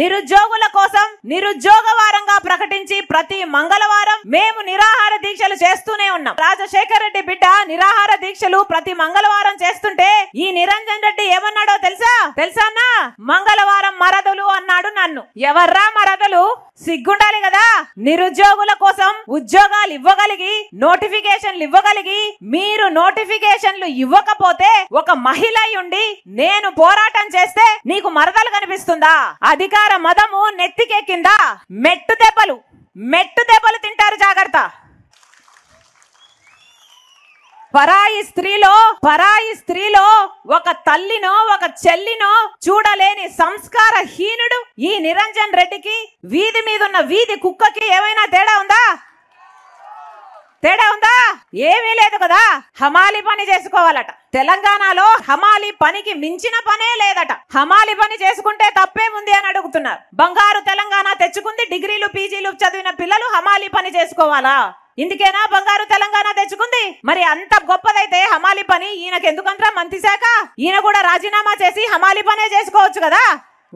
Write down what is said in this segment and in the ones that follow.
నిరుద్యోగుల కోసం నిరుద్యోగ వారంగా ప్రకటించి ప్రతి మంగళవారం మేము నిరాహార దీక్షలు చేస్తూనే ఉన్నాం రాజశేఖర రెడ్డి బిడ్డ నిరాహార దీక్షలు ప్రతి మంగళవారం చేస్తుంటే ఈ నిరంజన్ రెడ్డి ఏమన్నాడో తెలుసా తెలుసా మంగళవారం మరదలు అన్నాడు నన్ను ఎవర్రా మరదలు సిగ్గుండాలి కదా నిరుద్యోగుల కోసం ఉద్యోగాలు ఇవ్వగలిగి నోటిఫికేషన్లు ఇవ్వగలిగి మీరు నోటిఫికేషన్లు ఇవ్వకపోతే ఒక మహిళ ఉండి నేను పోరాటం చేస్తే నీకు మరదలు కనిపిస్తుందా అధికార మదము నెత్తికెక్కిందా మెట్టు దెబ్బలు మెట్టు దెబ్బలు తింటారు జాగ్రత్త పరాయి స్త్రీలో పరాయి స్త్రీలో ఒక తల్లినో ఒక చెల్లినో చూడలేని సంస్కార హీనుడు ఈ నిరంజన్ రెడ్డికి వీధి మీద ఉన్న వీధి కుక్కకి ఏమైనా తేడా ఉందా తేడా ఉందా ఏమీ లేదు కదా హమాలి పని చేసుకోవాలట తెలంగాణలో హమాలి పనికి మించిన పనే లేదట హమాలి పని చేసుకుంటే తప్పేముంది తిరుగుతున్నారు బంగారు తెలంగాణ తెచ్చుకుంది డిగ్రీలు పీజీలు చదివిన పిల్లలు హమాలి పని చేసుకోవాలా ఇందుకేనా బంగారు తెలంగాణ తెచ్చుకుంది మరి అంత గొప్పదైతే హమాలి పని ఎందుకంటారా మంత్రి శాఖ ఈయన కూడా రాజీనామా చేసి హమాలి పనే చేసుకోవచ్చు కదా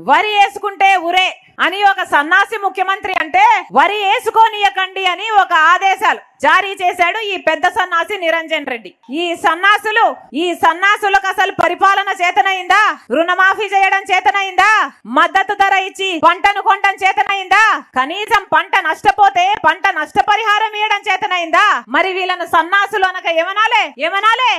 వరి వేసుకుంటే ఉరే అని ఒక సన్నాసి ముఖ్యమంత్రి అంటే వరి వేసుకోనియకండి అని ఒక ఆదేశాలు జారీ చేశాడు ఈ పెద్ద సన్నాసి నిరంజన్ రెడ్డి ఈ సన్నాసులు ఈ సన్నాసులకు అసలు పరిపాలన చేతనైందా రుణమాఫీ చేయడం చేతనైందా మద్దతు ధర ఇచ్చి పంటను కొనడం చేతనైందా కనీసం పంట నష్టపోతే పంట నష్టపరిహారం ఇవ్వడం చేతనైందా మరి వీళ్ళను సన్నాసులు అనక ఏమనాలే ఏమనాలే